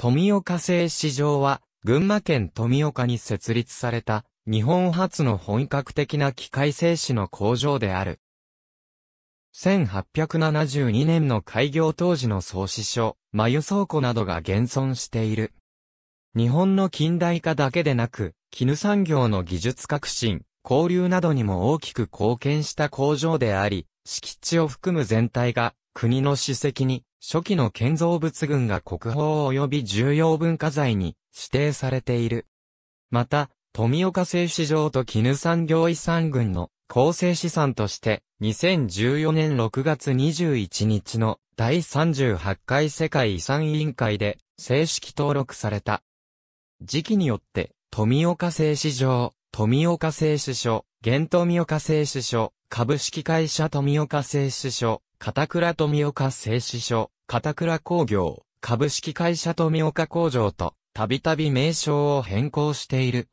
富岡製糸場は、群馬県富岡に設立された、日本初の本格的な機械製紙の工場である。1872年の開業当時の創始書、眉倉庫などが現存している。日本の近代化だけでなく、絹産業の技術革新、交流などにも大きく貢献した工場であり、敷地を含む全体が国の史跡に初期の建造物群が国宝及び重要文化財に指定されている。また、富岡製糸場と絹産業遺産群の構成資産として、2014年6月21日の第38回世界遺産委員会で正式登録された。時期によって、富岡製糸場、富岡製糸所、現富岡製糸所、株式会社富岡製糸所、片倉富岡製紙所、片倉工業、株式会社富岡工場と、たびたび名称を変更している。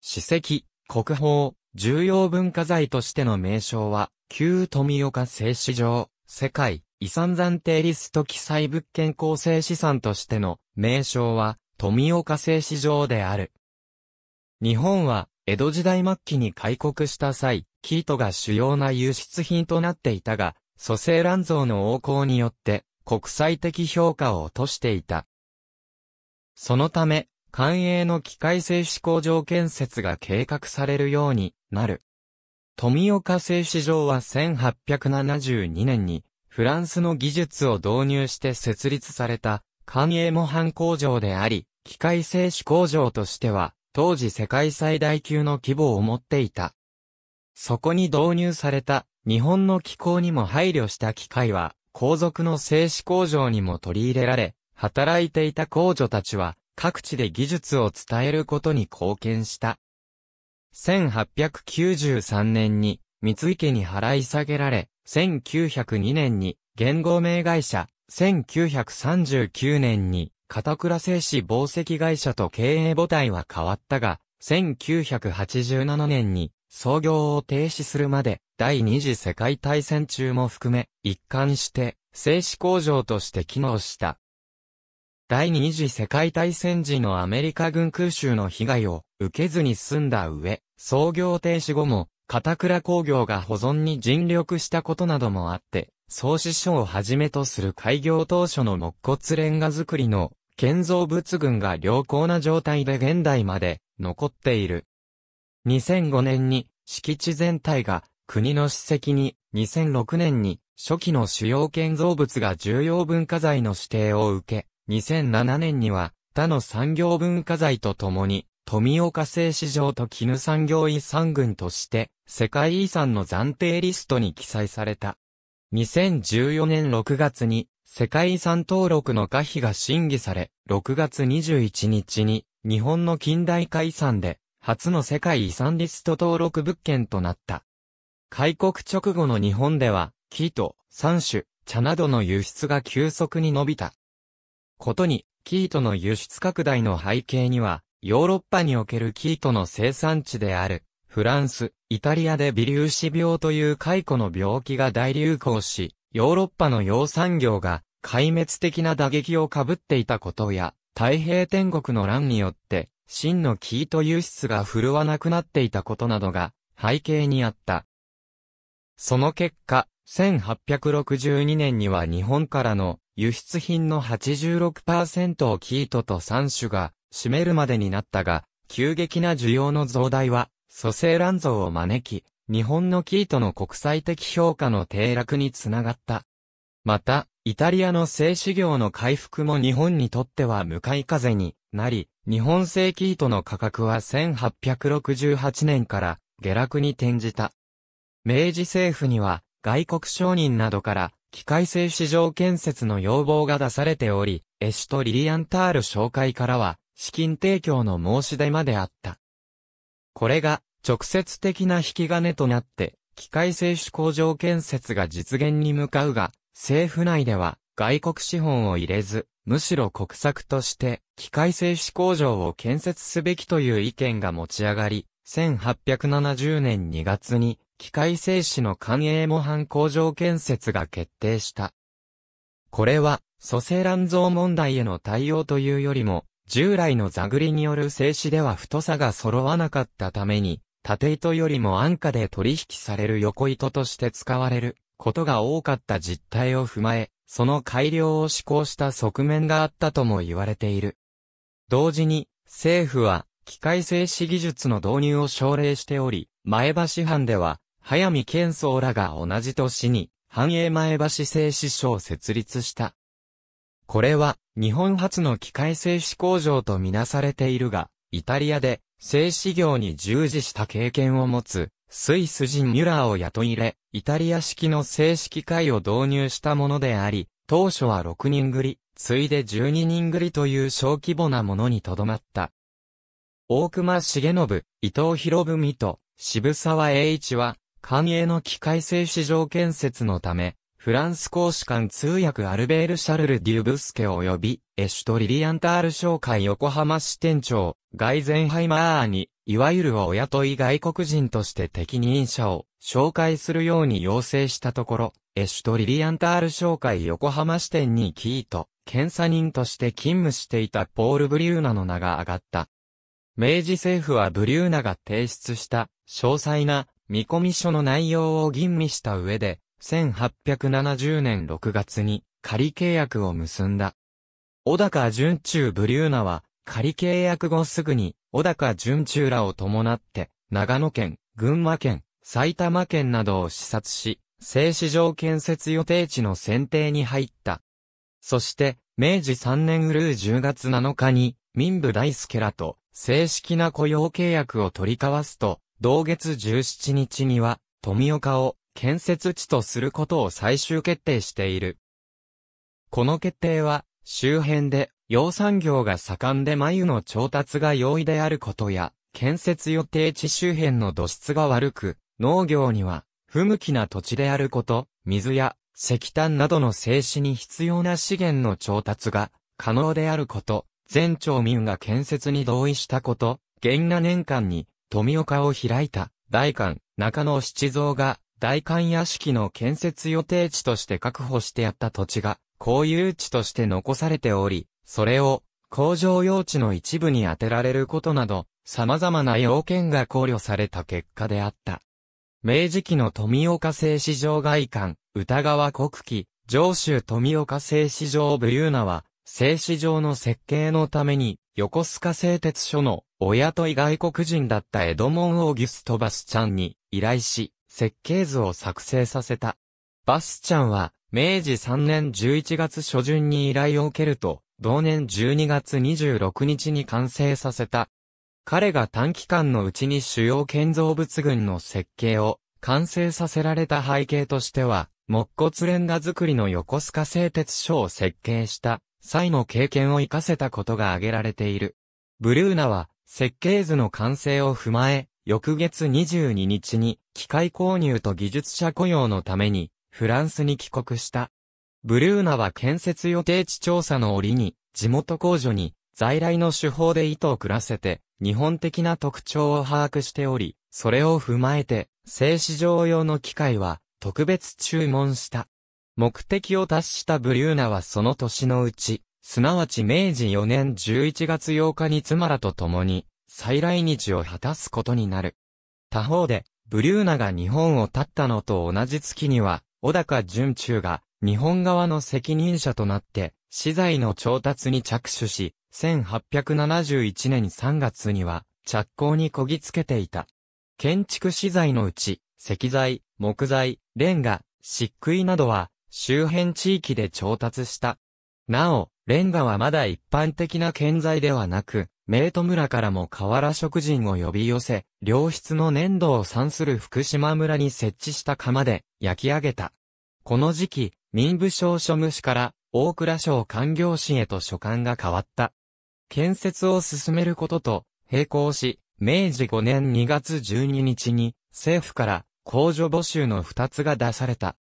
史跡、国宝、重要文化財としての名称は、旧富岡製紙場、世界遺産暫定リスト記載物件構成資産としての名称は、富岡製紙場である。日本は、江戸時代末期に開国した際、生糸が主要な輸出品となっていたが、蘇生乱造の横行によって国際的評価を落としていた。そのため、官営の機械製紙工場建設が計画されるようになる。富岡製紙場は1872年にフランスの技術を導入して設立された官営模範工場であり、機械製紙工場としては当時世界最大級の規模を持っていた。そこに導入された日本の気候にも配慮した機械は、皇族の製紙工場にも取り入れられ、働いていた工女たちは、各地で技術を伝えることに貢献した。1893年に、三井家に払い下げられ、1902年に、元号名会社、1939年に、片倉製紙紡績会社と経営母体は変わったが、1987年に、創業を停止するまで、第二次世界大戦中も含め、一貫して、製紙工場として機能した。第二次世界大戦時のアメリカ軍空襲の被害を受けずに済んだ上、創業停止後も、片倉工業が保存に尽力したことなどもあって、創始書をはじめとする開業当初の木骨レンガ作りの建造物群が良好な状態で現代まで残っている。2005年に敷地全体が国の史跡に、2006年に初期の主要建造物が重要文化財の指定を受け、2007年には他の産業文化財とともに、富岡製糸場と絹産業遺産群として、世界遺産の暫定リストに記載された。2014年6月に、世界遺産登録の可否が審議され、6月21日に、日本の近代化遺産で、初の世界遺産リスト登録物件となった。開国直後の日本では、木と山種、茶などの輸出が急速に伸びた。ことに、キートの輸出拡大の背景には、ヨーロッパにおけるキートの生産地である、フランス、イタリアで微粒子病という解雇の病気が大流行し、ヨーロッパの養産業が壊滅的な打撃を被っていたことや、太平天国の乱によって、真のキート輸出が振るわなくなっていたことなどが背景にあった。その結果、1862年には日本からの輸出品の86%をートと三種が占めるまでになったが、急激な需要の増大は、蘇生乱造を招き、日本のキートの国際的評価の低落につながった。また、イタリアの製紙業の回復も日本にとっては向かい風になり、日本製キートの価格は1868年から下落に転じた。明治政府には外国商人などから機械製市場建設の要望が出されており、エシュとリリアンタール紹介からは資金提供の申し出まであった。これが直接的な引き金となって機械製種工場建設が実現に向かうが、政府内では外国資本を入れず、むしろ国策として、機械製紙工場を建設すべきという意見が持ち上がり、1870年2月に、機械製紙の官営模範工場建設が決定した。これは、蘇生乱造問題への対応というよりも、従来の座繰りによる静止では太さが揃わなかったために、縦糸よりも安価で取引される横糸として使われることが多かった実態を踏まえ、その改良を施行した側面があったとも言われている。同時に、政府は、機械製紙技術の導入を奨励しており、前橋藩では、早見健僧らが同じ年に、繁栄前橋製紙所を設立した。これは、日本初の機械製紙工場とみなされているが、イタリアで、製紙業に従事した経験を持つ、スイス人ミュラーを雇い入れ、イタリア式の正式会を導入したものであり、当初は6人繰り、ついで12人繰りという小規模なものにとどまった。大隈重信、伊藤博文と渋沢栄一は、官営の機械製市場建設のため、フランス公使館通訳アルベール・シャルル・デュブスケ及び、エシュト・リリアンタール商会横浜支店長、ガイゼンハイマーに、いわゆるお雇い外国人として適任者を紹介するように要請したところ、エシュトリリアンタール商会横浜支店にキーと検査人として勤務していたポール・ブリューナの名が挙がった。明治政府はブリューナが提出した詳細な見込み書の内容を吟味した上で、1870年6月に仮契約を結んだ。小高順中ブリューナは仮契約後すぐに小高淳中らを伴って、長野県、群馬県、埼玉県などを視察し、製糸場建設予定地の選定に入った。そして、明治3年ルー10月7日に、民部大輔らと、正式な雇用契約を取り交わすと、同月17日には、富岡を建設地とすることを最終決定している。この決定は、周辺で養蚕業が盛んで繭の調達が容易であることや、建設予定地周辺の土質が悪く、農業には不向きな土地であること、水や石炭などの静止に必要な資源の調達が可能であること、全町民が建設に同意したこと、元那年間に富岡を開いた大官中野七蔵が大官屋敷の建設予定地として確保してあった土地が公有地として残されており、それを工場用地の一部に当てられることなど、様々な要件が考慮された結果であった。明治期の富岡製糸場外観、歌川国旗、上州富岡製糸場ブリューナは、製糸場の設計のために、横須賀製鉄所の、親とい外国人だったエドモン・オーギュスト・バスチャンに依頼し、設計図を作成させた。バスチャンは、明治3年11月初旬に依頼を受けると、同年12月26日に完成させた。彼が短期間のうちに主要建造物群の設計を完成させられた背景としては、木骨レンガ作りの横須賀製鉄所を設計した際の経験を活かせたことが挙げられている。ブルーナは設計図の完成を踏まえ、翌月22日に機械購入と技術者雇用のためにフランスに帰国した。ブルーナは建設予定地調査の折に、地元工場に、在来の手法で糸を暮らせて、日本的な特徴を把握しており、それを踏まえて、製糸場用の機械は、特別注文した。目的を達したブリューナはその年のうち、すなわち明治4年11月8日に妻らと共に、再来日を果たすことになる。他方で、ブリューナが日本を立ったのと同じ月には、小高淳中が、日本側の責任者となって、資材の調達に着手し、1871年3月には、着工にこぎつけていた。建築資材のうち、石材、木材、レンガ、漆喰などは、周辺地域で調達した。なお、レンガはまだ一般的な建材ではなく、メイト村からも河原食人を呼び寄せ、良質の粘土を産する福島村に設置した窯で焼き上げた。この時期、民部省庶務士から大蔵省官業士へと所管が変わった。建設を進めることと並行し、明治5年2月12日に政府から公助募集の2つが出された。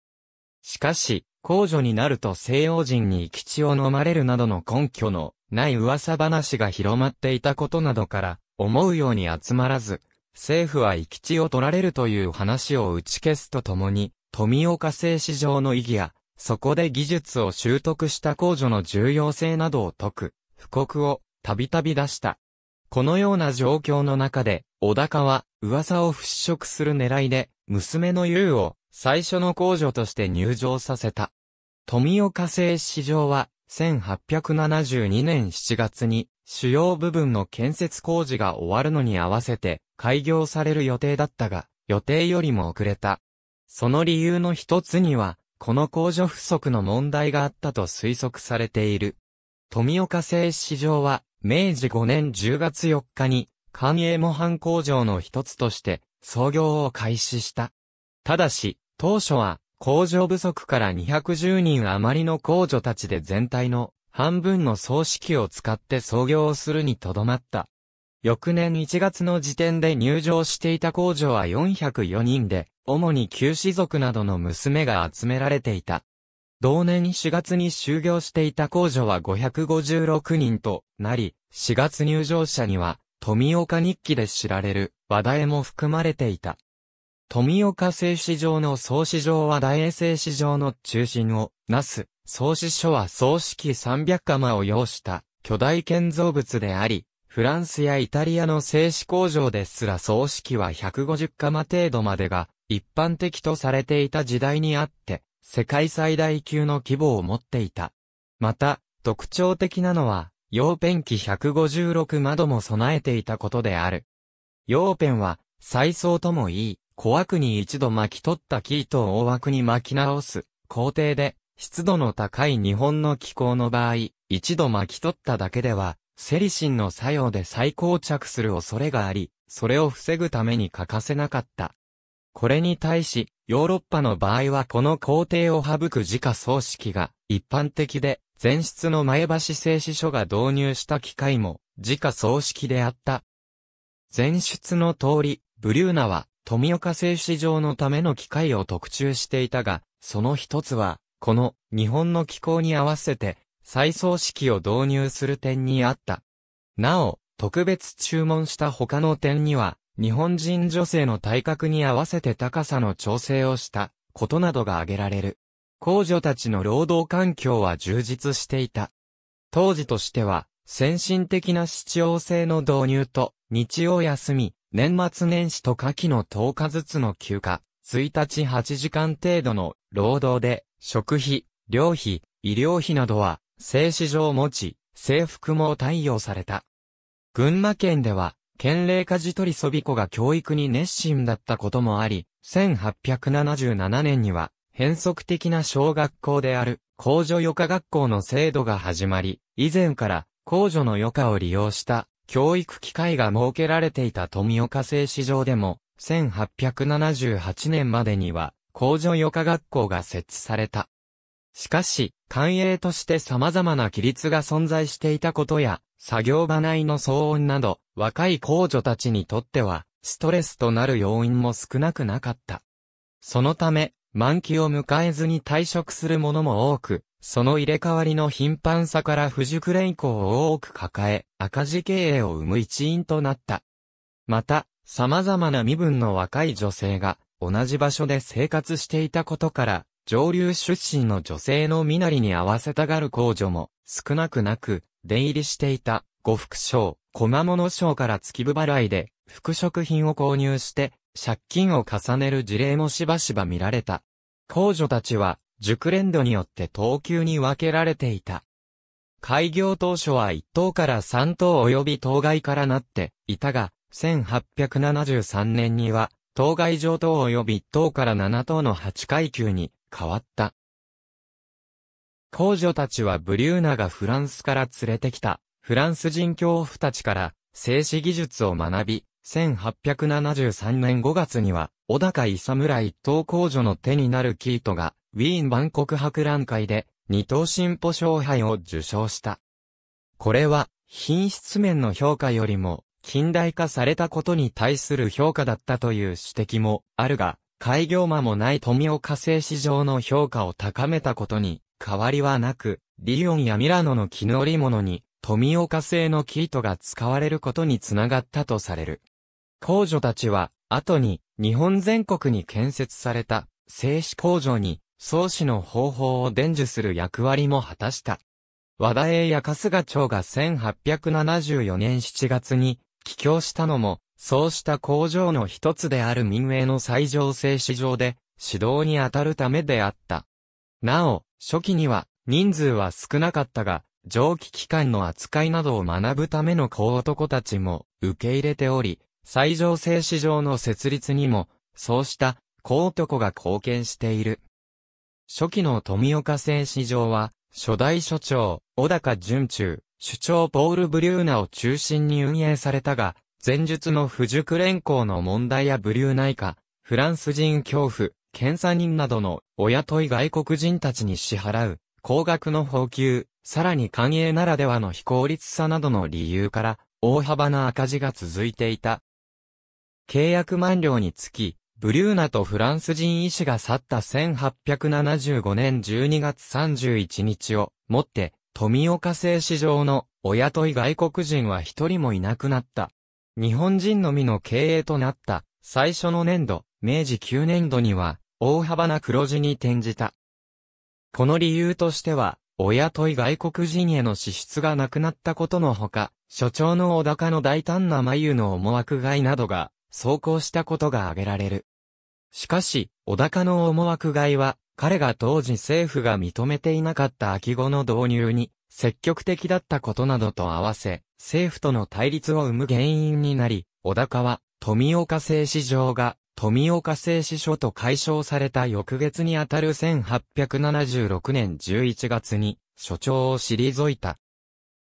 しかし、公助になると西洋人にき地を飲まれるなどの根拠のない噂話が広まっていたことなどから、思うように集まらず、政府は行き地を取られるという話を打ち消すとともに、富岡製市場の意義や、そこで技術を習得した工女の重要性などを説く、布告をたびたび出した。このような状況の中で、小高は噂を払拭する狙いで、娘の優を最初の工女として入場させた。富岡製市場は、1872年7月に、主要部分の建設工事が終わるのに合わせて、開業される予定だったが、予定よりも遅れた。その理由の一つには、この工場不足の問題があったと推測されている。富岡製糸場は、明治5年10月4日に、官営模範工場の一つとして、創業を開始した。ただし、当初は、工場不足から210人余りの工場たちで全体の半分の葬式を使って創業をするにとどまった。翌年1月の時点で入場していた工場は404人で、主に旧士族などの娘が集められていた。同年4月に就業していた工女は556人となり、4月入場者には、富岡日記で知られる話題も含まれていた。富岡製糸場の創始場は大製紙場の中心をなす、創始所は創始期300釜を要した巨大建造物であり、フランスやイタリアの製糸工場ですら創始期は150釜程度までが一般的とされていた時代にあって、世界最大級の規模を持っていた。また、特徴的なのは、陽ペン機156窓も備えていたことである。陽ペンは、再装ともいい、小枠に一度巻き取った木と大枠に巻き直す、工程で、湿度の高い日本の気候の場合、一度巻き取っただけでは、セリシンの作用で再膠着する恐れがあり、それを防ぐために欠かせなかった。これに対し、ヨーロッパの場合はこの工程を省く自家葬式が一般的で、前室の前橋製紙所が導入した機械も自家葬式であった。前室の通り、ブリューナは富岡製紙場のための機械を特注していたが、その一つは、この日本の気候に合わせて再葬式を導入する点にあった。なお、特別注文した他の点には、日本人女性の体格に合わせて高さの調整をしたことなどが挙げられる。工女たちの労働環境は充実していた。当時としては、先進的な市長制の導入と、日曜休み、年末年始と夏季の10日ずつの休暇、1日8時間程度の労働で、食費、料費、医療費などは、製紙場を持ち、制服も対応された。群馬県では、県令家事取りそび子が教育に熱心だったこともあり、1877年には、変則的な小学校である、公女余暇学校の制度が始まり、以前から、公女の余暇を利用した、教育機会が設けられていた富岡製市場でも、1878年までには、公女余暇学校が設置された。しかし、官営として様々な規律が存在していたことや、作業場内の騒音など、若い公女たちにとっては、ストレスとなる要因も少なくなかった。そのため、満期を迎えずに退職する者も多く、その入れ替わりの頻繁さから不熟連行を多く抱え、赤字経営を生む一因となった。また、様々な身分の若い女性が、同じ場所で生活していたことから、上流出身の女性の身なりに合わせたがる公女も少なくなく、出入りしていた、呉服商、駒物商から月部払いで、服飾品を購入して、借金を重ねる事例もしばしば見られた。公女たちは、熟練度によって等級に分けられていた。開業当初は1等から3等及び当該からなっていたが、1873年には、当該上等及び1等から7等の8階級に変わった。皇女たちはブリューナがフランスから連れてきた、フランス人教父たちから、静止技術を学び、1873年5月には、小高井侍一等皇女の手になるキートが、ウィーン万国博覧会で、二等進歩勝敗を受賞した。これは、品質面の評価よりも、近代化されたことに対する評価だったという指摘もあるが、開業間もない富岡製市場の評価を高めたことに変わりはなく、リヨンやミラノの木の織物に、富岡製の生糸が使われることにつながったとされる。工女たちは、後に、日本全国に建設された、製紙工場に、創始の方法を伝授する役割も果たした。和田栄や春日町が1874年7月に、帰郷したのも、そうした工場の一つである民営の最上製紙場で、指導に当たるためであった。なお、初期には人数は少なかったが、蒸気機関の扱いなどを学ぶための高男たちも受け入れており、最上製市場の設立にも、そうした高男が貢献している。初期の富岡製市場は、初代所長、小高順中、首長ポール・ブリューナを中心に運営されたが、前述の不熟連行の問題やブリューナイカ、フランス人恐怖、検査人などのお雇い外国人たちに支払う高額の報給、さらに官営ならではの非効率さなどの理由から大幅な赤字が続いていた。契約満了につき、ブリューナとフランス人医師が去った1875年12月31日をもって富岡製市場のお雇い外国人は一人もいなくなった。日本人のみの経営となった最初の年度、明治9年度には、大幅な黒字に転じた。この理由としては、親とい外国人への支出がなくなったことのほか、所長の小高の大胆な眉の思惑外などが、走行したことが挙げられる。しかし、小高の思惑外は、彼が当時政府が認めていなかった秋後の導入に、積極的だったことなどと合わせ、政府との対立を生む原因になり、小高は、富岡製糸場が富岡製紙所と解消された翌月にあたる1876年11月に所長を退いた。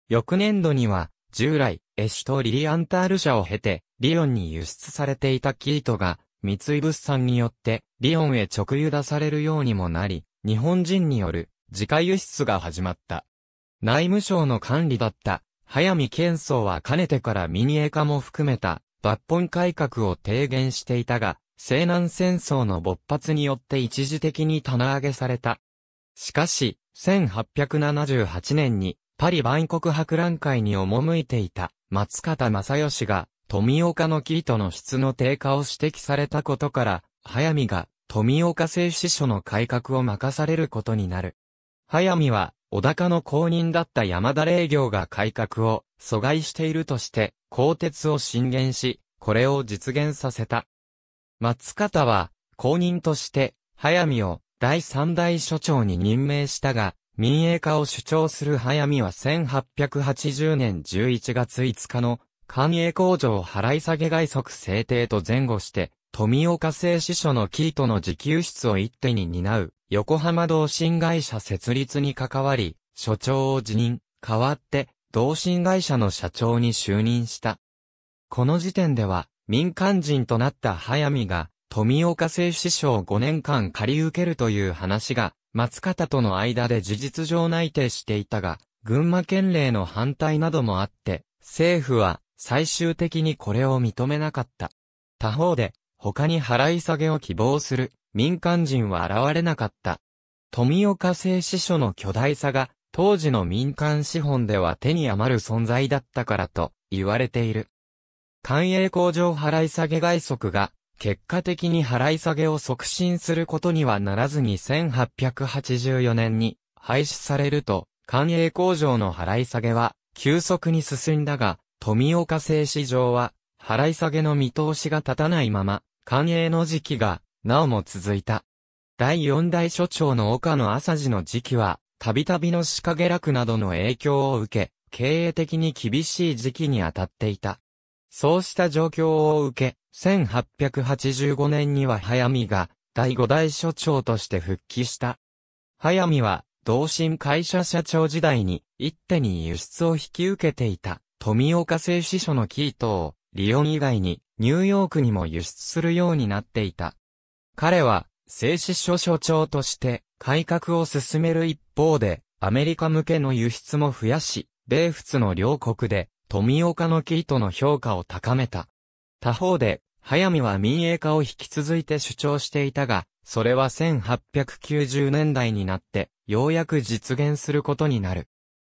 翌年度には、従来、エシとリリアンタール社を経て、リオンに輸出されていた生糸が、三井物産によって、リオンへ直輸出されるようにもなり、日本人による、自家輸出が始まった。内務省の管理だった、早見健壮はかねてからミニエ化も含めた、抜本改革を提言していたが、西南戦争の勃発によって一時的に棚上げされた。しかし、1878年にパリ万国博覧会に赴いていた松方正義が富岡の木糸の質の低下を指摘されたことから、早見が富岡製紙所の改革を任されることになる。早見は、小高の公認だった山田霊業が改革を阻害しているとして、鋼鉄を進言し、これを実現させた。松方は、公認として、早見を第三代所長に任命したが、民営化を主張する早見は1880年11月5日の官営工場払い下げ外則制定と前後して、富岡製紙所のキートの自給室を一手に担う、横浜同心会社設立に関わり、所長を辞任、代わって、同心会社の社長に就任した。この時点では、民間人となった早見が、富岡製師匠5年間借り受けるという話が、松方との間で事実上内定していたが、群馬県令の反対などもあって、政府は最終的にこれを認めなかった。他方で、他に払い下げを希望する民間人は現れなかった。富岡製紙所の巨大さが、当時の民間資本では手に余る存在だったからと言われている。官営工場払い下げ外則が、結果的に払い下げを促進することにはならずに1884年に廃止されると、官営工場の払い下げは急速に進んだが、富岡製市場は払い下げの見通しが立たないまま、官営の時期がなおも続いた。第四代所長の岡野朝次の時期は、たびたびの仕掛け落などの影響を受け、経営的に厳しい時期に当たっていた。そうした状況を受け、1885年には早見が第五代所長として復帰した。早見は、同心会社社長時代に、一手に輸出を引き受けていた、富岡製紙所のキートを、リヨン以外に、ニューヨークにも輸出するようになっていた。彼は、製紙所所長として、改革を進める一方で、アメリカ向けの輸出も増やし、米仏の両国で、富岡の木との評価を高めた。他方で、早見は民営化を引き続いて主張していたが、それは1890年代になって、ようやく実現することになる。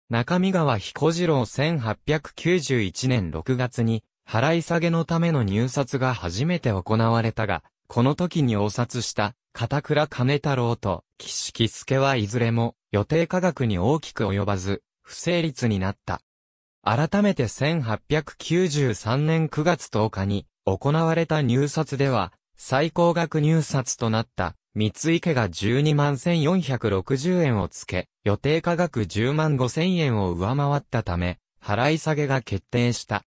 中見川彦次郎1891年6月に、払い下げのための入札が初めて行われたが、この時に応札した、片倉金太郎と、岸木助はいずれも、予定価格に大きく及ばず、不成立になった。改めて1893年9月10日に行われた入札では、最高額入札となった三井家が12万1460円をつけ、予定価格10万5000円を上回ったため、払い下げが決定した。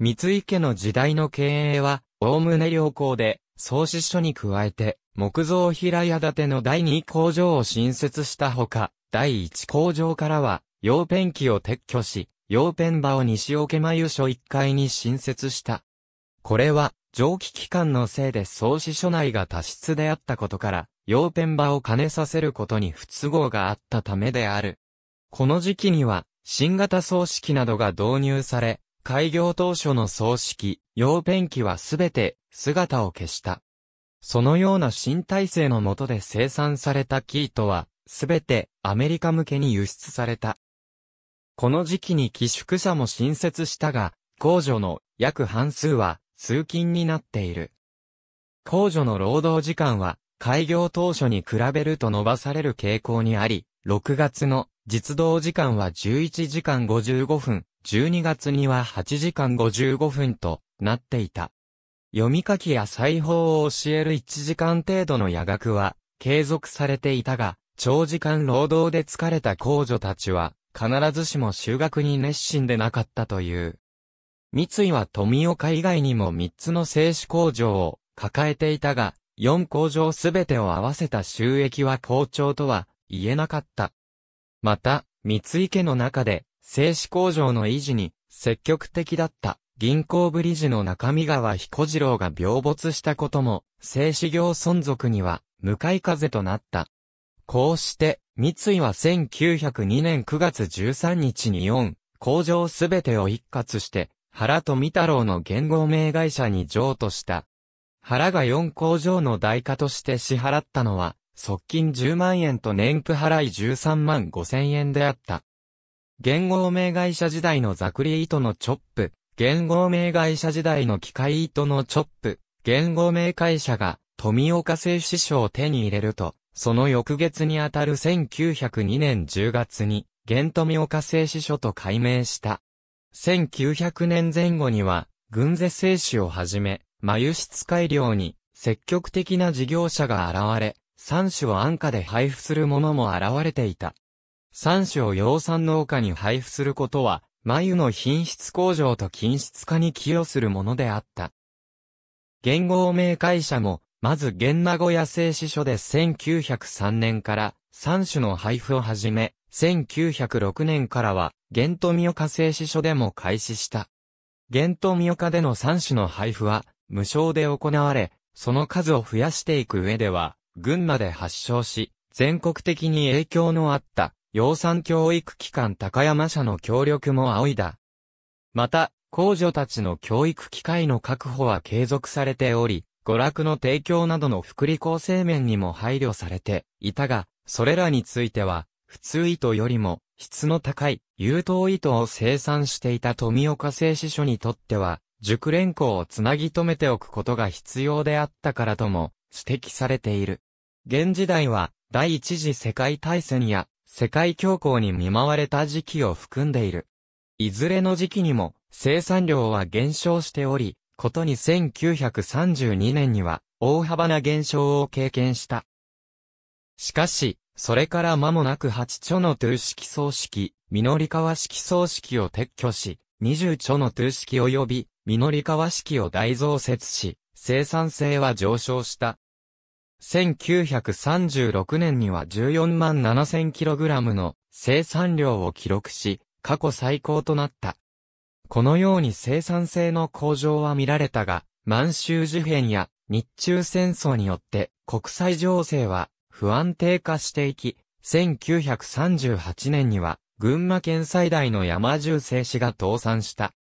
三井家の時代の経営は、おおむね良好で、創始書に加えて、木造平屋建ての第2工場を新設したほか、第1工場からは、用ペンキを撤去し、用ペン場を西桶間湯所1階に新設した。これは、蒸気機関のせいで創始書内が多湿であったことから、用ペン場を兼ねさせることに不都合があったためである。この時期には、新型葬式などが導入され、開業当初の葬式、用ペン機はすべて姿を消した。そのような新体制のもとで生産されたー糸は、すべてアメリカ向けに輸出された。この時期に寄宿舎も新設したが、工女の約半数は通勤になっている。工女の労働時間は開業当初に比べると伸ばされる傾向にあり、6月の実動時間は11時間55分、12月には8時間55分となっていた。読み書きや裁縫を教える1時間程度の夜学は継続されていたが、長時間労働で疲れた工女たちは必ずしも修学に熱心でなかったという。三井は富岡以外にも三つの製紙工場を抱えていたが、四工場すべてを合わせた収益は好調とは言えなかった。また、三井家の中で製紙工場の維持に積極的だった銀行ブリジの中身川彦次郎が病没したことも、製紙業存続には向かい風となった。こうして、三井は1902年9月13日に4、工場すべてを一括して、原富太郎の元号名会社に譲渡した。原が4工場の代価として支払ったのは、側近10万円と年譜払い13万5千円であった。元号名会社時代のザクリ糸のチョップ、元号名会社時代の機械糸のチョップ、元号名会社が富岡製紙賞を手に入れると、その翌月にあたる1902年10月に、源富岡製紙所と改名した。1900年前後には、軍勢製紙をはじめ、眉質改良に、積極的な事業者が現れ、三種を安価で配布するものも現れていた。三種を養蚕農家に配布することは、眉の品質向上と品質化に寄与するものであった。言語明会社も、まず玄名古屋製紙所で1903年から3種の配布を始め、1906年からは、玄富岡製紙所でも開始した。玄富岡での3種の配布は、無償で行われ、その数を増やしていく上では、群馬で発祥し、全国的に影響のあった、養蚕教育機関高山社の協力も仰いだ。また、工女たちの教育機会の確保は継続されており、娯楽の提供などの福利厚生面にも配慮されていたが、それらについては、普通意図よりも質の高い優等意図を生産していた富岡製糸所にとっては、熟練校をつなぎ止めておくことが必要であったからとも指摘されている。現時代は第一次世界大戦や世界恐慌に見舞われた時期を含んでいる。いずれの時期にも生産量は減少しており、ことに1932年には大幅な減少を経験した。しかし、それから間もなく8著のトゥー式葬式、実り川式葬式を撤去し、20著のトゥー式及び実り川式を大増設し、生産性は上昇した。1936年には14万 7000kg の生産量を記録し、過去最高となった。このように生産性の向上は見られたが、満州事変や日中戦争によって国際情勢は不安定化していき、1938年には群馬県最大の山重製紙が倒産した。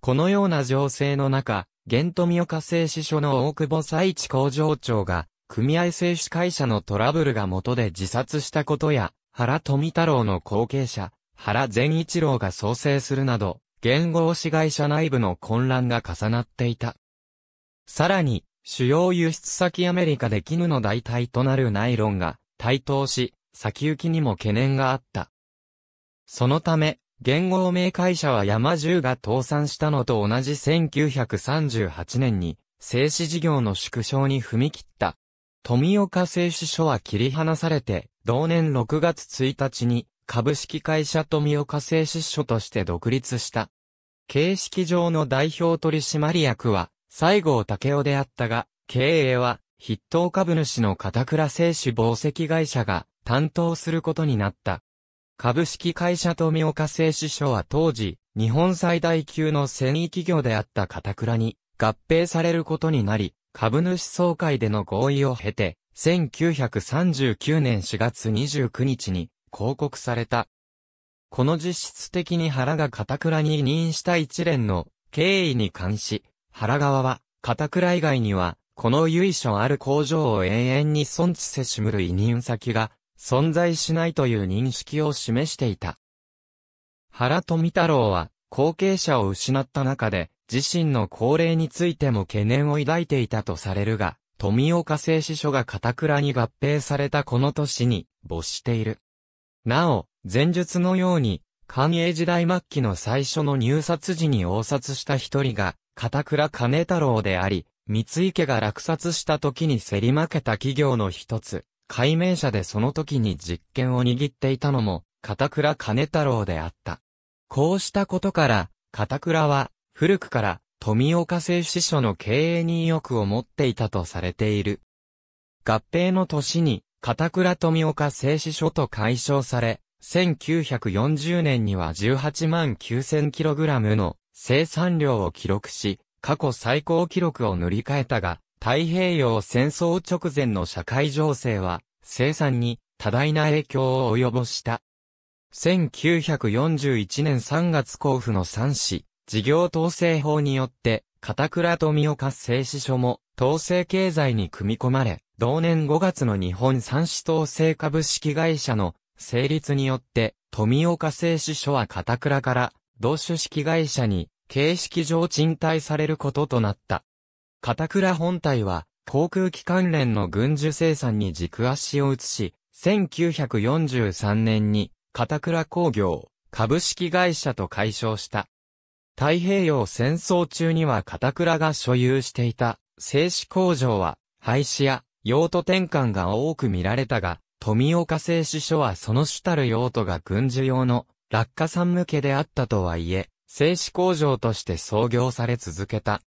このような情勢の中、玄富岡製紙所の大久保最地工場長が、組合製紙会社のトラブルが元で自殺したことや、原富太郎の後継者、原善一郎が創生するなど、元号子会社内部の混乱が重なっていた。さらに、主要輸出先アメリカで絹の代替となるナイロンが台頭し、先行きにも懸念があった。そのため、元号名会社は山中が倒産したのと同じ1938年に、製紙事業の縮小に踏み切った。富岡製紙所は切り離されて、同年6月1日に、株式会社富岡製紙所として独立した。形式上の代表取締役は、西郷武雄であったが、経営は、筆頭株主の片倉製紙紡績会社が担当することになった。株式会社富岡製紙所は当時、日本最大級の繊維企業であった片倉に合併されることになり、株主総会での合意を経て、1939年4月29日に広告された。この実質的に原が片倉に委任した一連の経緯に関し、原側は片倉以外には、この由緒ある工場を永遠に存知せしむる委任先が存在しないという認識を示していた。原富太郎は後継者を失った中で自身の高齢についても懸念を抱いていたとされるが、富岡製紙所が片倉に合併されたこの年に没している。なお、前述のように、寛永時代末期の最初の入札時に応札した一人が、片倉金太郎であり、三井家が落札した時に競り負けた企業の一つ、解明者でその時に実権を握っていたのも、片倉金太郎であった。こうしたことから、片倉は、古くから、富岡製紙所の経営に意欲を持っていたとされている。合併の年に、片倉富岡製糸所と解消され、1940年には18万 9000kg の生産量を記録し、過去最高記録を塗り替えたが、太平洋戦争直前の社会情勢は、生産に多大な影響を及ぼした。1941年3月交付の3市、事業統制法によって、片倉富岡製糸所も、統制経済に組み込まれ、同年5月の日本三子党製株式会社の成立によって、富岡製紙所は片倉から同種式会社に形式上賃貸されることとなった。片倉本体は航空機関連の軍需生産に軸足を移し、1943年に片倉工業株式会社と解消した。太平洋戦争中には片倉が所有していた製紙工場は廃止や用途転換が多く見られたが、富岡製紙所はその主たる用途が軍需用の落下産向けであったとはいえ、製紙工場として創業され続けた。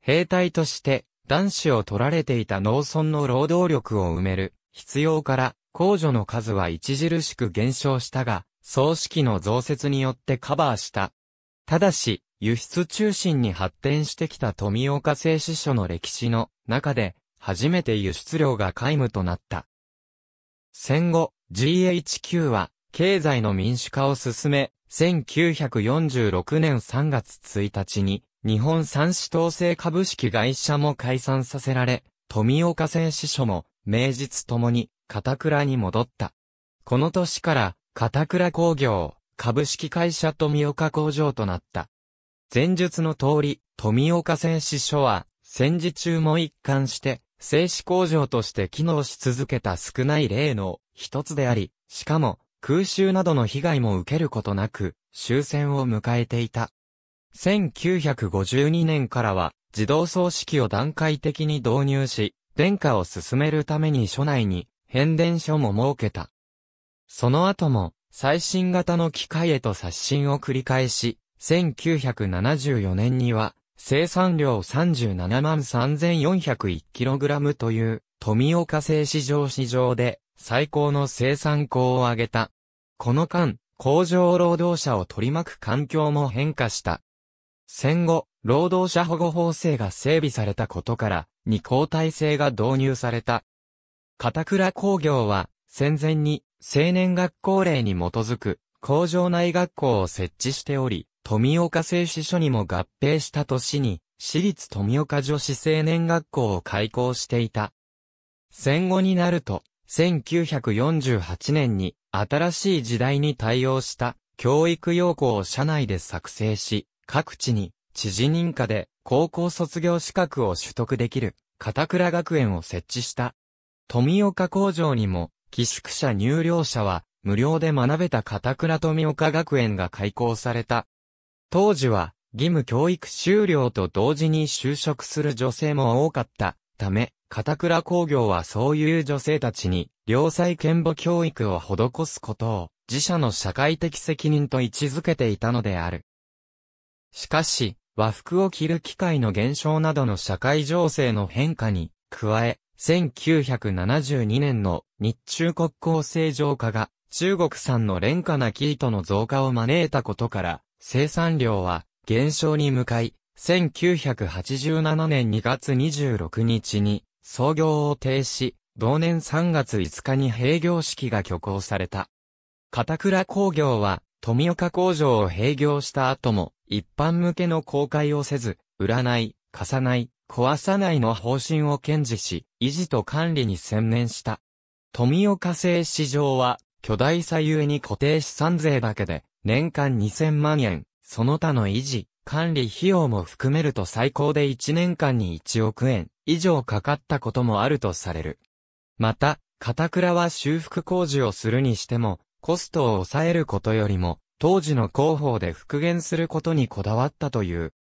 兵隊として男子を取られていた農村の労働力を埋める必要から工場の数は著しく減少したが、葬式の増設によってカバーした。ただし、輸出中心に発展してきた富岡製紙所の歴史の中で、初めて輸出量が皆無となった。戦後、GHQ は、経済の民主化を進め、1946年3月1日に、日本三子統制株式会社も解散させられ、富岡製紙所も、名実ともに、片倉に戻った。この年から、片倉工業、株式会社富岡工場となった。前述の通り、富岡製紙所は、戦時中も一貫して、製紙工場として機能し続けた少ない例の一つであり、しかも空襲などの被害も受けることなく終戦を迎えていた。1952年からは自動葬式を段階的に導入し、電化を進めるために所内に変電所も設けた。その後も最新型の機械へと刷新を繰り返し、1974年には生産量37万 3401kg という、富岡製糸場市場で最高の生産高を上げた。この間、工場労働者を取り巻く環境も変化した。戦後、労働者保護法制が整備されたことから、二交代制が導入された。片倉工業は、戦前に、青年学校令に基づく、工場内学校を設置しており、富岡製糸所にも合併した年に、私立富岡女子青年学校を開校していた。戦後になると、1948年に新しい時代に対応した教育要項を社内で作成し、各地に知事認可で高校卒業資格を取得できる片倉学園を設置した。富岡工場にも寄宿舎入寮者は無料で学べた片倉富岡学園が開校された。当時は義務教育終了と同時に就職する女性も多かったため、片倉工業はそういう女性たちに、良妻賢母教育を施すことを、自社の社会的責任と位置づけていたのである。しかし、和服を着る機会の減少などの社会情勢の変化に、加え、1972年の日中国交正常化が中国産の廉価な生糸の増加を招いたことから、生産量は減少に向かい、1987年2月26日に創業を停止、同年3月5日に閉業式が挙行された。片倉工業は富岡工場を閉業した後も一般向けの公開をせず、売らない、貸さない、壊さないの方針を堅持し、維持と管理に専念した。富岡製市場は巨大さゆえに固定資産税だけで年間2000万円、その他の維持、管理費用も含めると最高で1年間に1億円以上かかったこともあるとされる。また、片倉は修復工事をするにしても、コストを抑えることよりも、当時の広報で復元することにこだわったという。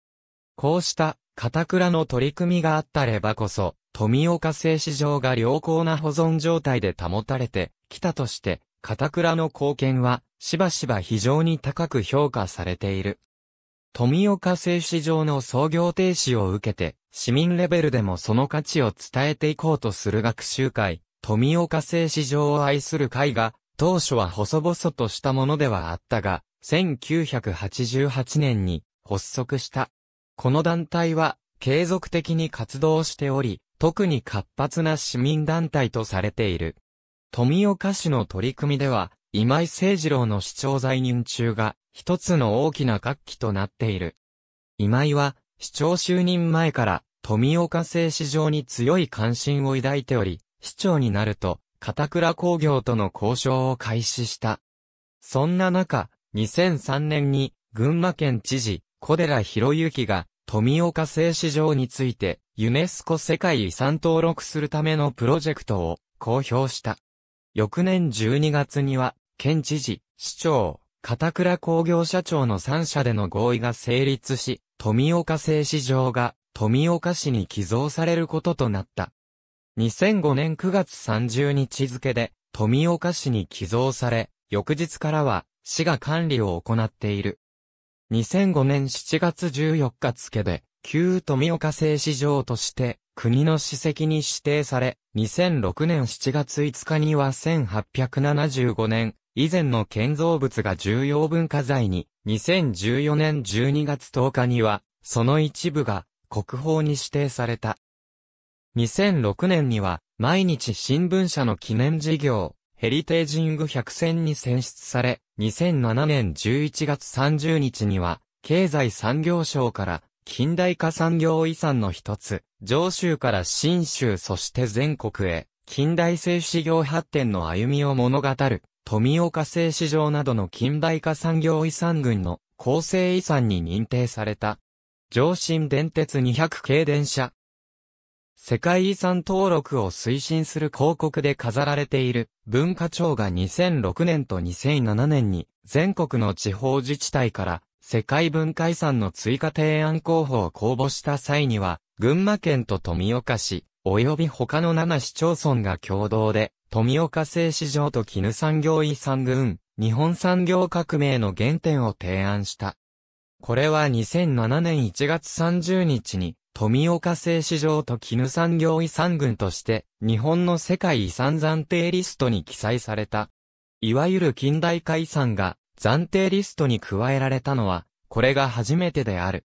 こうした、片倉の取り組みがあったればこそ、富岡製糸場が良好な保存状態で保たれてきたとして、片倉の貢献は、しばしば非常に高く評価されている。富岡製糸場の創業停止を受けて、市民レベルでもその価値を伝えていこうとする学習会、富岡製糸場を愛する会が、当初は細々としたものではあったが、1988年に発足した。この団体は継続的に活動しており、特に活発な市民団体とされている。富岡市の取り組みでは、今井誠二郎の市長在任中が、一つの大きな活気となっている。今井は、市長就任前から、富岡製市場に強い関心を抱いており、市長になると、片倉工業との交渉を開始した。そんな中、2003年に、群馬県知事、小寺博之が、富岡製市場について、ユネスコ世界遺産登録するためのプロジェクトを公表した。翌年12月には、県知事、市長、片倉工業社長の3社での合意が成立し、富岡製糸場が富岡市に寄贈されることとなった。2005年9月30日付で富岡市に寄贈され、翌日からは市が管理を行っている。2005年7月14日付で、旧富岡製糸場として国の史跡に指定され、2006年7月5日には1875年、以前の建造物が重要文化財に、2014年12月10日には、その一部が国宝に指定された。2006年には、毎日新聞社の記念事業、ヘリテージング100選に選出され、2007年11月30日には、経済産業省から近代化産業遺産の一つ、上州から新州そして全国へ、近代製紙業発展の歩みを物語る、富岡製紙場などの近代化産業遺産群の構成遺産に認定された。上新電鉄200系電車。世界遺産登録を推進する広告で飾られている文化庁が2006年と2007年に全国の地方自治体から世界文化遺産の追加提案候補を公募した際には、群馬県と富岡市、及び他の7市町村が共同で、富岡製市場と絹産業遺産群、日本産業革命の原点を提案した。これは2007年1月30日に、富岡製市場と絹産業遺産群として、日本の世界遺産暫定リストに記載された。いわゆる近代化遺産が、暫定リストに加えられたのは、これが初めてである。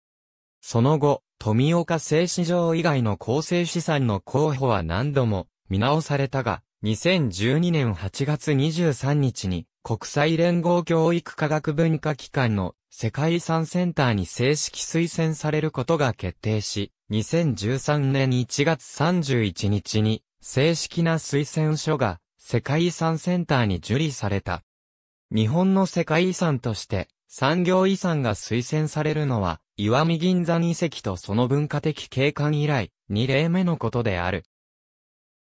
その後、富岡製糸場以外の構成資産の候補は何度も見直されたが、2012年8月23日に国際連合教育科学文化機関の世界遺産センターに正式推薦されることが決定し、2013年1月31日に正式な推薦書が世界遺産センターに受理された。日本の世界遺産として産業遺産が推薦されるのは、岩見銀山遺跡とその文化的景観以来、2例目のことである。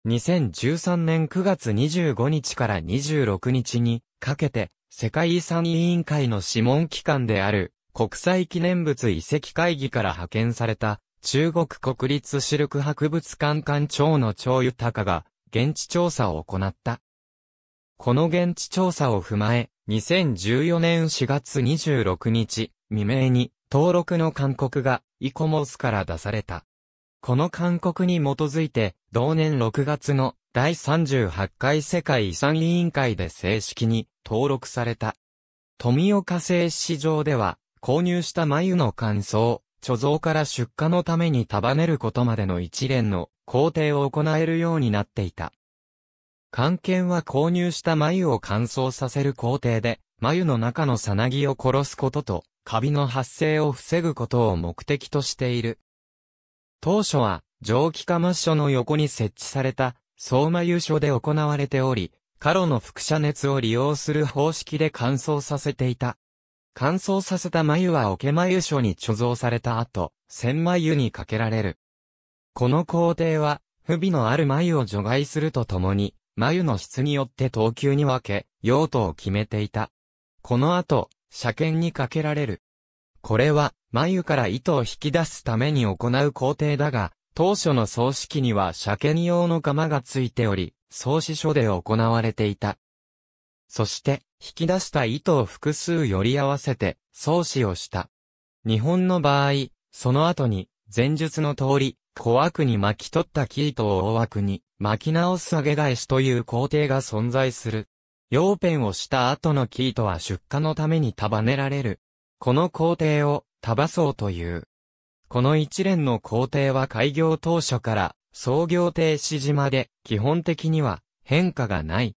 2013年9月25日から26日にかけて、世界遺産委員会の諮問機関である国際記念物遺跡会議から派遣された中国国立シルク博物館館長の張豊が現地調査を行った。この現地調査を踏まえ、2014年4月26日未明に登録の勧告がイコモスから出された。この勧告に基づいて、同年6月の第38回世界遺産委員会で正式に登録された。富岡製市場では、購入した眉の乾燥、貯蔵から出荷のために束ねることまでの一連の工程を行えるようになっていた。漢検は購入した眉を乾燥させる工程で、眉の中のさなぎを殺すことと、カビの発生を防ぐことを目的としている。当初は、蒸気化抹所の横に設置された、相眉書所で行われており、カロの輻射熱を利用する方式で乾燥させていた。乾燥させた眉は桶眉所に貯蔵された後、千眉にかけられる。この工程は、不備のある眉を除外するとともに、眉の質によって等級に分け、用途を決めていた。この後、車検にかけられる。これは、眉から糸を引き出すために行う工程だが、当初の葬式には車検用の釜がついており、葬始書で行われていた。そして、引き出した糸を複数寄り合わせて、葬始をした。日本の場合、その後に、前述の通り、小枠に巻き取った木糸を大枠に、巻き直す上げ返しという工程が存在する。用ペンをした後の生糸は出荷のために束ねられる。この工程を束そうという。この一連の工程は開業当初から創業停止時まで基本的には変化がない。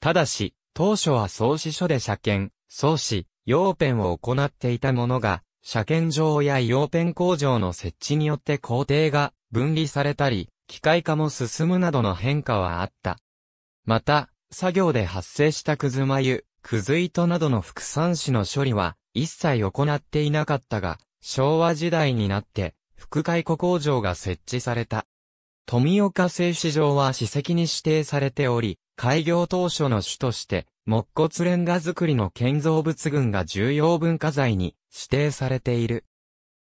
ただし、当初は創始書で車検、創始、用ペンを行っていたものが、車検場や用ペン工場の設置によって工程が分離されたり、機械化も進むなどの変化はあった。また、作業で発生したくず繭、くず糸などの副産子の処理は一切行っていなかったが、昭和時代になって、副解雇工場が設置された。富岡製糸場は史跡に指定されており、開業当初の主として、木骨レンガ造りの建造物群が重要文化財に指定されている。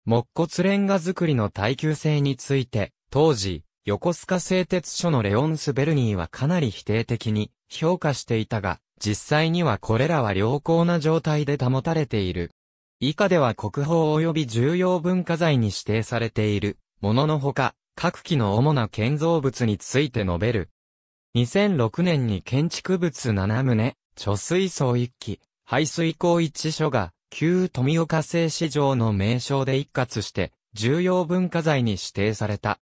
木骨レンガ造りの耐久性について、当時、横須賀製鉄所のレオンス・ベルニーはかなり否定的に評価していたが、実際にはこれらは良好な状態で保たれている。以下では国宝及び重要文化財に指定されている、もののほか、各機の主な建造物について述べる。2006年に建築物7棟、貯水槽1基、排水溝1所が、旧富岡製市場の名称で一括して、重要文化財に指定された。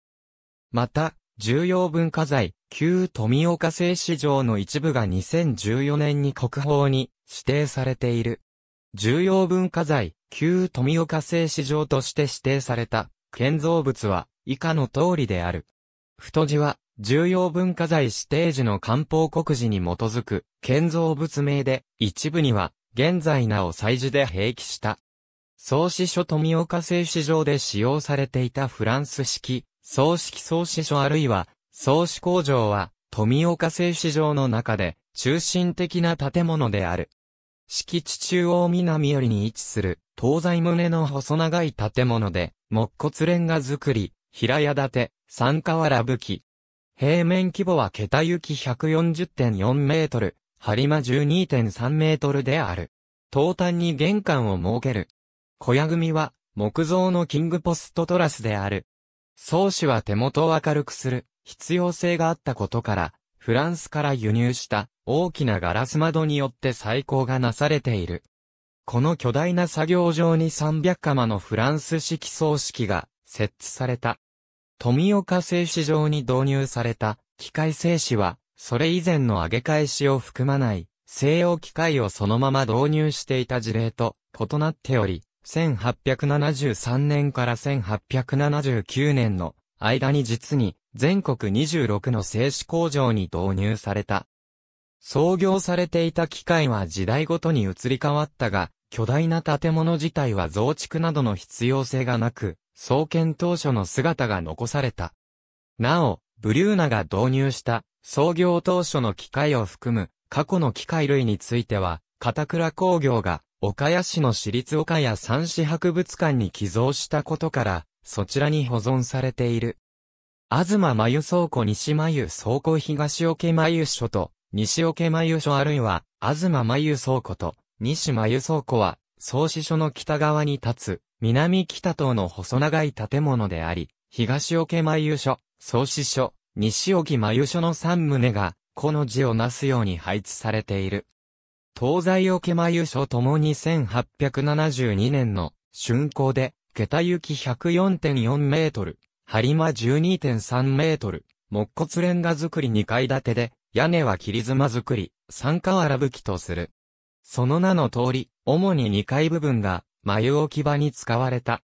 また、重要文化財、旧富岡製市場の一部が2014年に国宝に指定されている。重要文化財、旧富岡製市場として指定された建造物は以下の通りである。太字は重要文化財指定時の官報告示に基づく建造物名で一部には現在なお祭事で併記した。創始書富岡製市場で使用されていたフランス式総式総市所あるいは、総市工場は、富岡製糸場の中で、中心的な建物である。敷地中央南寄りに位置する、東西棟の細長い建物で、木骨レンガ造り、平屋建て、三河原武器。平面規模は桁行き140.4メートル、張間12.3メートルである。東端に玄関を設ける。小屋組は、木造のキングポストトラスである。装氏は手元を明るくする必要性があったことから、フランスから輸入した大きなガラス窓によって採光がなされている。この巨大な作業場に300釜のフランス式葬式が設置された。富岡製紙場に導入された機械製紙は、それ以前の上げ返しを含まない西洋機械をそのまま導入していた事例と異なっており、1873年から1879年の間に実に全国26の製紙工場に導入された。創業されていた機械は時代ごとに移り変わったが、巨大な建物自体は増築などの必要性がなく、創建当初の姿が残された。なお、ブリューナが導入した創業当初の機械を含む過去の機械類については、片倉工業が、岡谷市の市立岡谷三市博物館に寄贈したことから、そちらに保存されている。東真由倉庫西真由倉庫東桶真由所と、西桶真由所あるいは、東真由倉庫と、西真由倉庫は、創始所の北側に立つ、南北東の細長い建物であり、東桶真由所、創始所、西沖眉所の3棟が、この字をなすように配置されている。東西桶間湯所ともに1872年の春光で、下駄行き104.4メートル、張間12.3メートル、木骨レンガ造り2階建てで、屋根は切妻造り、三原吹きとする。その名の通り、主に2階部分が、眉置き場に使われた。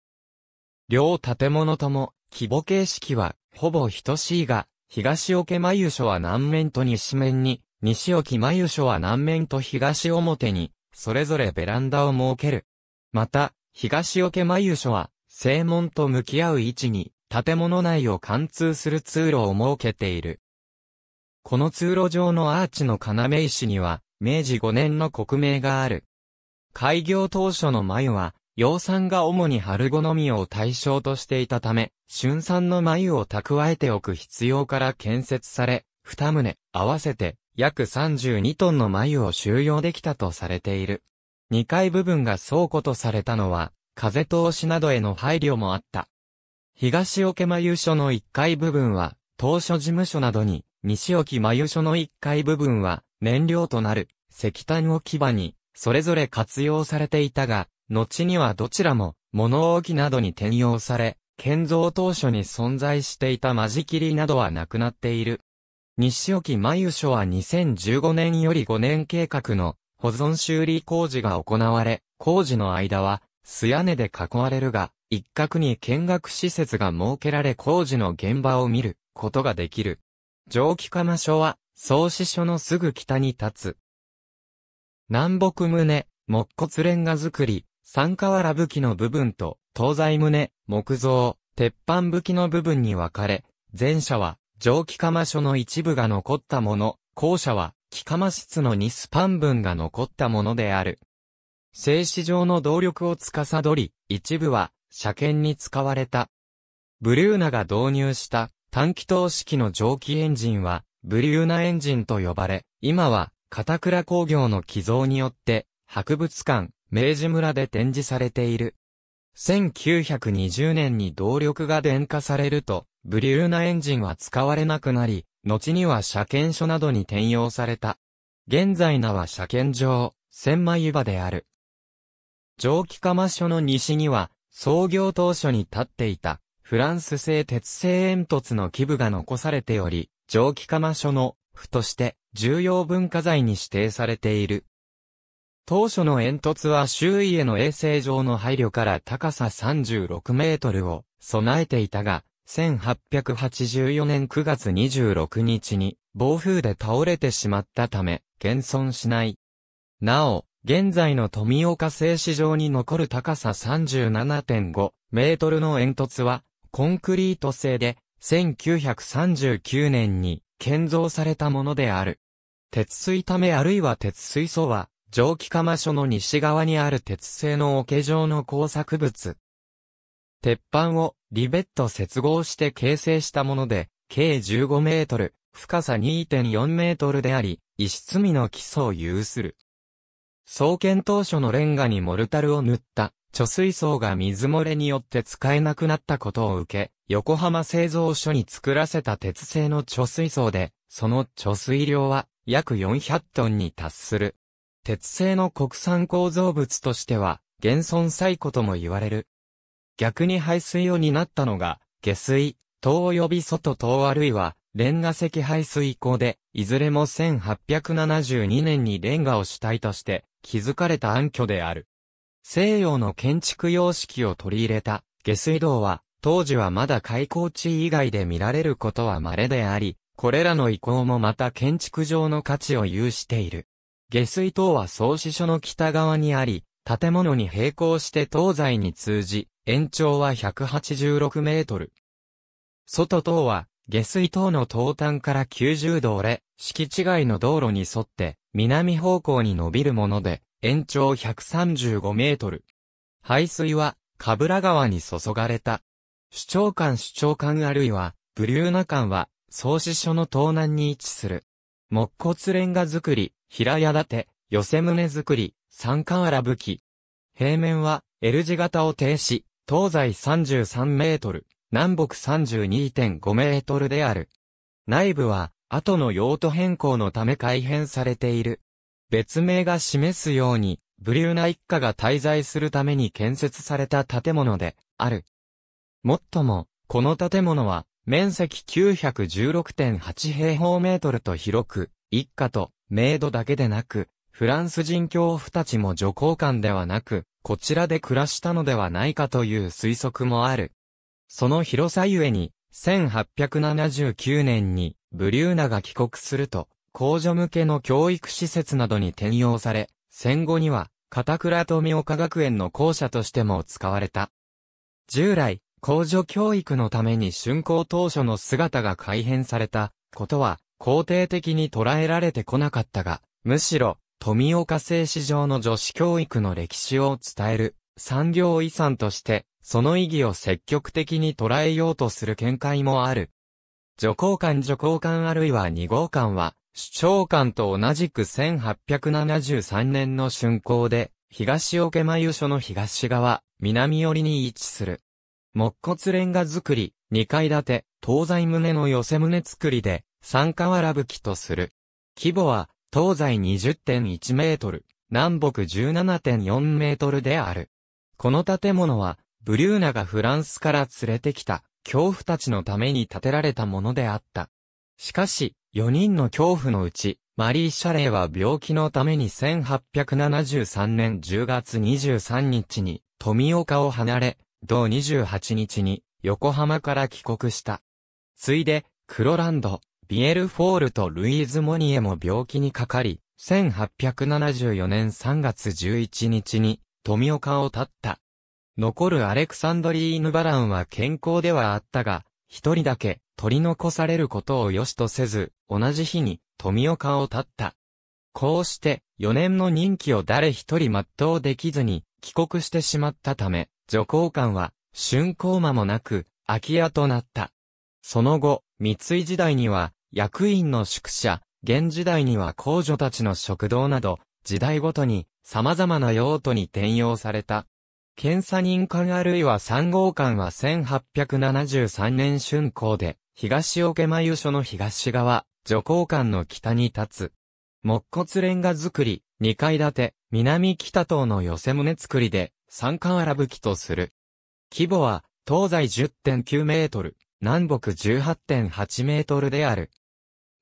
両建物とも、規模形式は、ほぼ等しいが、東桶眉所は南面と西面に、西沖眉所は南面と東表に、それぞれベランダを設ける。また、東沖眉所は、正門と向き合う位置に、建物内を貫通する通路を設けている。この通路上のアーチの要石には、明治5年の国名がある。開業当初の眉は、養蚕が主に春好みを対象としていたため、春蚕の眉を蓄えておく必要から建設され、二棟、合わせて約32トンの眉を収容できたとされている。2階部分が倉庫とされたのは、風通しなどへの配慮もあった。東桶眉所の1階部分は、当初事務所などに、西沖眉所の1階部分は、燃料となる石炭置き場に、それぞれ活用されていたが、後にはどちらも、物置などに転用され、建造当初に存在していた間仕切りなどはなくなっている。西沖眉所は2015年より5年計画の保存修理工事が行われ、工事の間は素屋根で囲われるが、一角に見学施設が設けられ工事の現場を見ることができる。蒸気釜所は、創始所のすぐ北に立つ。南北棟、木骨レンガ造り、三河原武器の部分と、東西棟、木造、鉄板武器の部分に分かれ、前者は蒸気釜所の一部が残ったもの、後者は、気釜室の2スパン分が残ったものである。静止上の動力を司り、一部は、車検に使われた。ブリューナが導入した短気筒式の蒸気エンジンは、ブリューナエンジンと呼ばれ、今は、片倉工業の寄贈によって、博物館、明治村で展示されている。1920年に動力が電化されると、ブリューナエンジンは使われなくなり、後には車検所などに転用された。現在名は車検場、千枚湯場である。蒸気釜所の西には、創業当初に建っていた、フランス製鉄製煙突の基部が残されており、蒸気釜所の、府として、重要文化財に指定されている。当初の煙突は周囲への衛生上の配慮から高さ36メートルを備えていたが、1884年9月26日に暴風で倒れてしまったため、現存しない。なお、現在の富岡製糸場に残る高さ37.5メートルの煙突は、コンクリート製で、1939年に建造されたものである。鉄水ためあるいは鉄水素は、蒸気釜所の西側にある鉄製の桶状の工作物。鉄板をリベット接合して形成したもので、計15メートル、深さ2.4メートルであり、石積みの基礎を有する。創建当初のレンガにモルタルを塗った貯水槽が水漏れによって使えなくなったことを受け、横浜製造所に作らせた鉄製の貯水槽で、その貯水量は約400トンに達する。鉄製の国産構造物としては、現存最古とも言われる逆に排水を担ったのが、下水、東及び外東あるいは、レンガ石排水溝で、いずれも1872年にレンガを主体として、築かれた暗渠である。西洋の建築様式を取り入れた、下水道は、当時はまだ開港地以外で見られることは稀であり、これらの遺構もまた建築上の価値を有している。下水塔は創始所の北側にあり、建物に並行して東西に通じ、延長は186メートル。外塔は、下水塔の東端から90度折れ、敷地外の道路に沿って、南方向に伸びるもので、延長135メートル。排水は、カブラ川に注がれた。主張館主張館あるいは、ブリューナ館は、創始所の東南に位置する。木骨レンガ造り、平屋建て、寄せ棟造り、三冠荒吹き。平面は、L 字型を停止。東西33メートル、南北32.5メートルである。内部は、後の用途変更のため改変されている。別名が示すように、ブリューナ一家が滞在するために建設された建物で、ある。もっとも、この建物は、面積916.8平方メートルと広く、一家とメイドだけでなく、フランス人教父たちも女皇官ではなく、こちらで暮らしたのではないかという推測もある。その広さゆえに、1879年にブリューナが帰国すると、公女向けの教育施設などに転用され、戦後には、片倉富岡学園の校舎としても使われた。従来、公女教育のために竣工当初の姿が改変されたことは、肯定的に捉えられてこなかったが、むしろ、富岡製糸場の女子教育の歴史を伝える産業遺産として、その意義を積極的に捉えようとする見解もある。女皇館女皇館あるいは二号館は、主張館と同じく1873年の竣工で、東桶眉所の東側、南寄りに位置する。木骨レンガ造り、二階建て、東西棟の寄せ棟造りで、三河原吹きとする。規模は、東西20.1メートル、南北17.4メートルである。この建物は、ブリューナがフランスから連れてきた、恐怖たちのために建てられたものであった。しかし、4人の恐怖のうち、マリー・シャレーは病気のために1873年10月23日に富岡を離れ、同28日に横浜から帰国した。ついで、クロランド、ビエルフォールとルイーズ・モニエも病気にかかり、1874年3月11日に富岡を立った。残るアレクサンドリーヌ・バランは健康ではあったが、一人だけ取り残されることを良しとせず、同じ日に富岡を立った。こうして4年の任期を誰一人全うできずに帰国してしまったため、女皇官は春光間もなく空き家となった。その後、三井時代には役員の宿舎、現時代には工女たちの食堂など、時代ごとに様々な用途に転用された。検査人館あるいは3号館は1873年春工で、東桶眉所の東側、女工館の北に立つ。木骨レンガ造り、2階建て、南北東の寄せ棟造りで、三冠荒吹きとする。規模は、東西10.9メートル、南北18.8メートルである。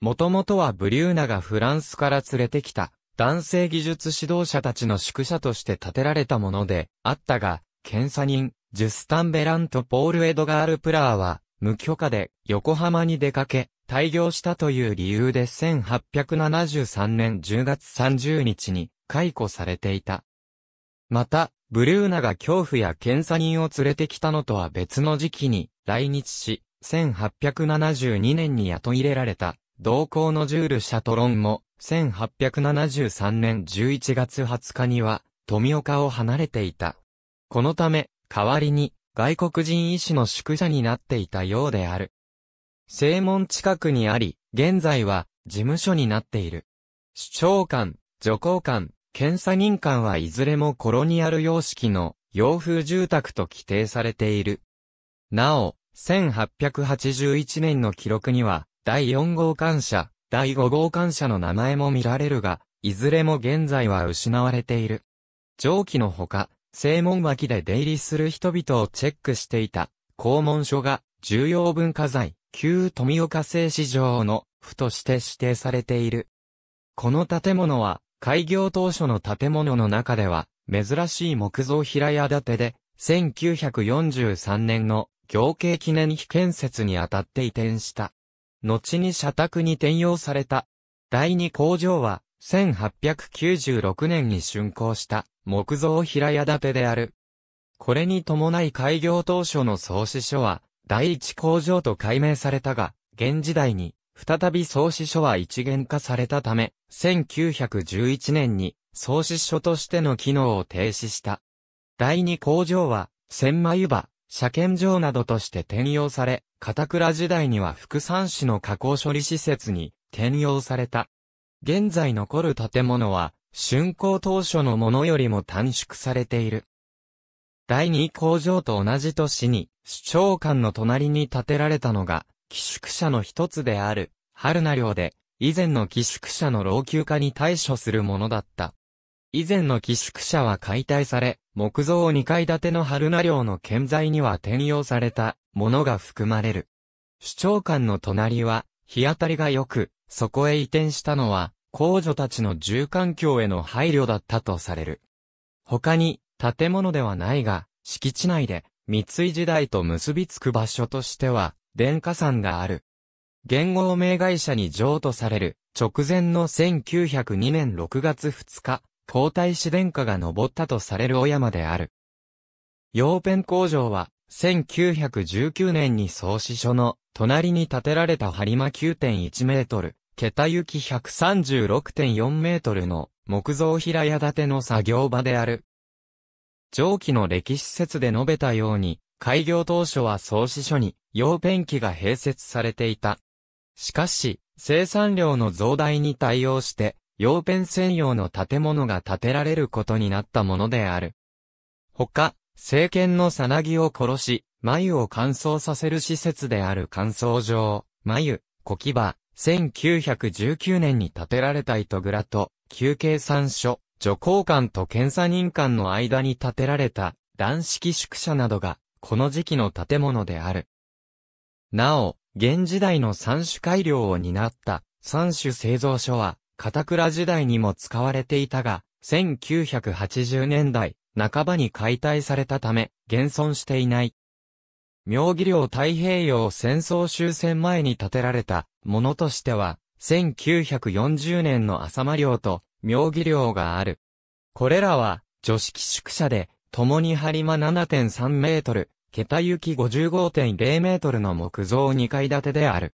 もともとはブリューナがフランスから連れてきた男性技術指導者たちの宿舎として建てられたものであったが、検査人、ジュスタン・ベランとポール・エドガール・プラーは、無許可で横浜に出かけ、退業したという理由で1873年10月30日に解雇されていた。また、ブリューナが恐怖や検査人を連れてきたのとは別の時期に来日し、1872年に雇い入れられた同校のジュール・シャトロンも、1873年11月20日には、富岡を離れていた。このため、代わりに、外国人医師の宿舎になっていたようである。正門近くにあり、現在は、事務所になっている。市長官、助行官、検査人官はいずれもコロニアル様式の洋風住宅と規定されている。なお、1881年の記録には、第4号艦車、第5号艦車の名前も見られるが、いずれも現在は失われている。上記のほか、正門脇で出入りする人々をチェックしていた、公文書が重要文化財、旧富岡製市場の府として指定されている。この建物は、開業当初の建物の中では、珍しい木造平屋建てで、1943年の行慶記念碑建設にあたって移転した。後に社宅に転用された。第二工場は、1896年に竣工した木造平屋建てである。これに伴い開業当初の創始所は、第一工場と改名されたが、現時代に、再び創始所は一元化されたため、1911年に創始所としての機能を停止した。第二工場は、千枚湯場、車検場などとして転用され、片倉時代には副産地の加工処理施設に転用された。現在残る建物は、竣工当初のものよりも短縮されている。第二工場と同じ年に、首長官の隣に建てられたのが、寄宿舎の一つである、春名寮で、以前の寄宿舎の老朽化に対処するものだった。以前の寄宿舎は解体され、木造2階建ての春名寮の建材には転用されたものが含まれる。主張官の隣は、日当たりが良く、そこへ移転したのは、皇女たちの住環境への配慮だったとされる。他に、建物ではないが、敷地内で、三井時代と結びつく場所としては、電化山がある。元号名会社に譲渡される、直前の1902年6月2日、皇太子殿下が登ったとされる小山である。洋ペン工場は、1919年に創始所の隣に建てられた張間9.1メートル、桁行き136.4メートルの木造平屋建ての作業場である。上記の歴史説で述べたように、開業当初は創始所に用ペン機が併設されていた。しかし、生産量の増大に対応して、用ペン専用の建物が建てられることになったものである。他、政権のさなぎを殺し、眉を乾燥させる施設である乾燥場、眉、小木場、1919年に建てられた糸蔵と、休憩三所、助行官と検査人官の間に建てられた、断式宿舎などが、この時期の建物である。なお、現時代の三種改良を担った三種製造所は、片倉時代にも使われていたが、1980年代、半ばに解体されたため、現存していない。妙義領太平洋戦争終戦前に建てられたものとしては、1940年の浅間領と妙義領がある。これらは、女式宿舎で、共に張間7.3メートル、桁行き55.0メートルの木造2階建てである。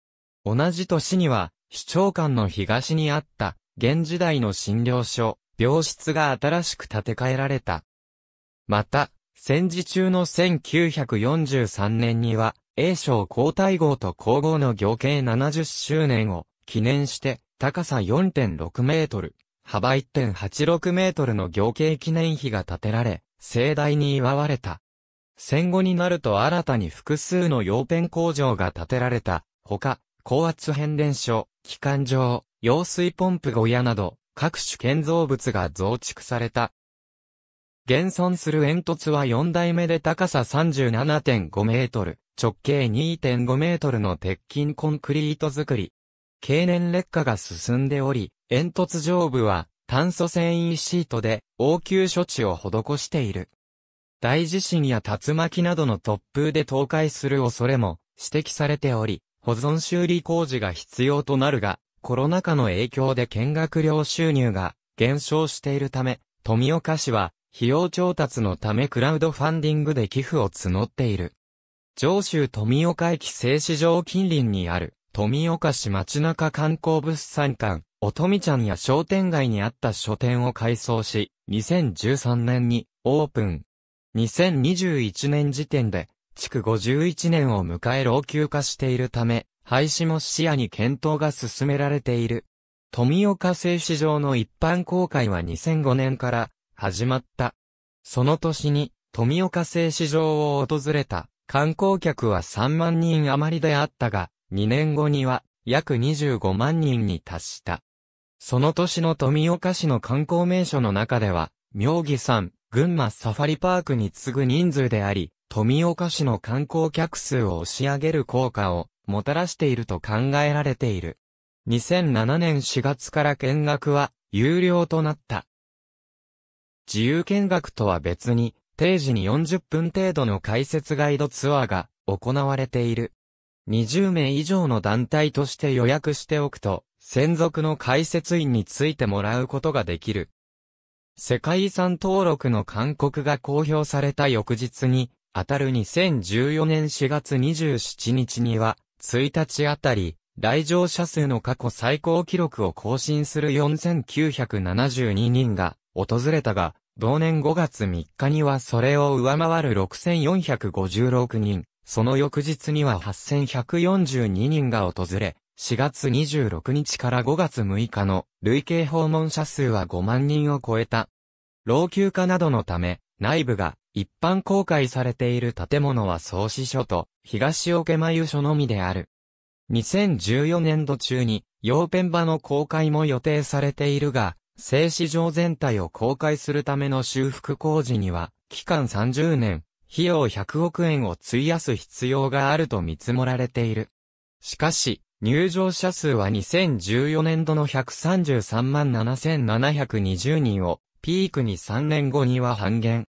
同じ年には、市長官の東にあった、現時代の診療所、病室が新しく建て替えられた。また、戦時中の1943年には、栄翔皇太后と皇后の行計70周年を記念して、高さ4.6メートル、幅1.86メートルの行計記念碑が建てられ、盛大に祝われた。戦後になると新たに複数の洋ペン工場が建てられた、ほか、高圧変電所、機関場、用水ポンプ小屋など、各種建造物が増築された。現存する煙突は4代目で高さ37.5メートル、直径2.5メートルの鉄筋コンクリート作り。経年劣化が進んでおり、煙突上部は炭素繊維シートで応急処置を施している。大地震や竜巻などの突風で倒壊する恐れも指摘されており、保存修理工事が必要となるが、コロナ禍の影響で見学料収入が減少しているため、富岡市は費用調達のためクラウドファンディングで寄付を募っている。上州富岡駅製市場近隣にある、富岡市町中観光物産館、おとみちゃんや商店街にあった書店を改装し、2013年にオープン。2021年時点で、築51年を迎え老朽化しているため、廃止も視野に検討が進められている。富岡製糸場の一般公開は2005年から始まった。その年に、富岡製糸場を訪れた観光客は3万人余りであったが、2年後には約25万人に達した。その年の富岡市の観光名所の中では、妙義山、群馬サファリパークに次ぐ人数であり、富岡市の観光客数を押し上げる効果をもたらしていると考えられている。2007年4月から見学は有料となった。自由見学とは別に、定時に40分程度の解説ガイドツアーが行われている。20名以上の団体として予約しておくと、専属の解説員についてもらうことができる。世界遺産登録の勧告が公表された翌日に、当たる2014年4月27日には、1日あたり、来場者数の過去最高記録を更新する4972人が訪れたが、同年5月3日にはそれを上回る6456人、その翌日には8142人が訪れ、4月26日から5月6日の累計訪問者数は5万人を超えた。老朽化などのため、内部が一般公開されている建物は総支所と東桶眉所のみである。2014年度中に、洋ペン場の公開も予定されているが、製糸場全体を公開するための修復工事には、期間30年、費用100億円を費やす必要があると見積もられている。しかし、入場者数は2014年度の133万7720人を、ピークに3年後には半減。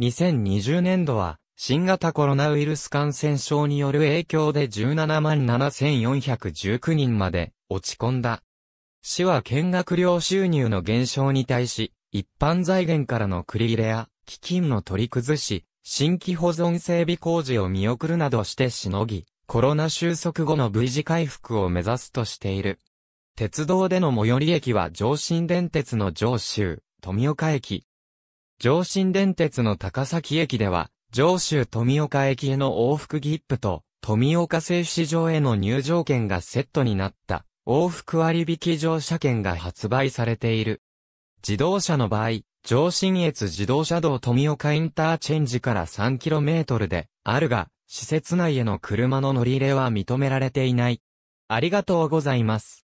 2020年度は、新型コロナウイルス感染症による影響で17万7419人まで落ち込んだ。市は見学料収入の減少に対し、一般財源からの繰り入れや、基金の取り崩し、新規保存整備工事を見送るなどしてしのぎ、コロナ収束後の V 字回復を目指すとしている。鉄道での最寄り駅は上新電鉄の上州、富岡駅。上新電鉄の高崎駅では、上州富岡駅への往復切符と、富岡製糸場への入場券がセットになった。往復割引乗車券が発売されている。自動車の場合、上信越自動車道富岡インターチェンジから 3km であるが、施設内への車の乗り入れは認められていない。ありがとうございます。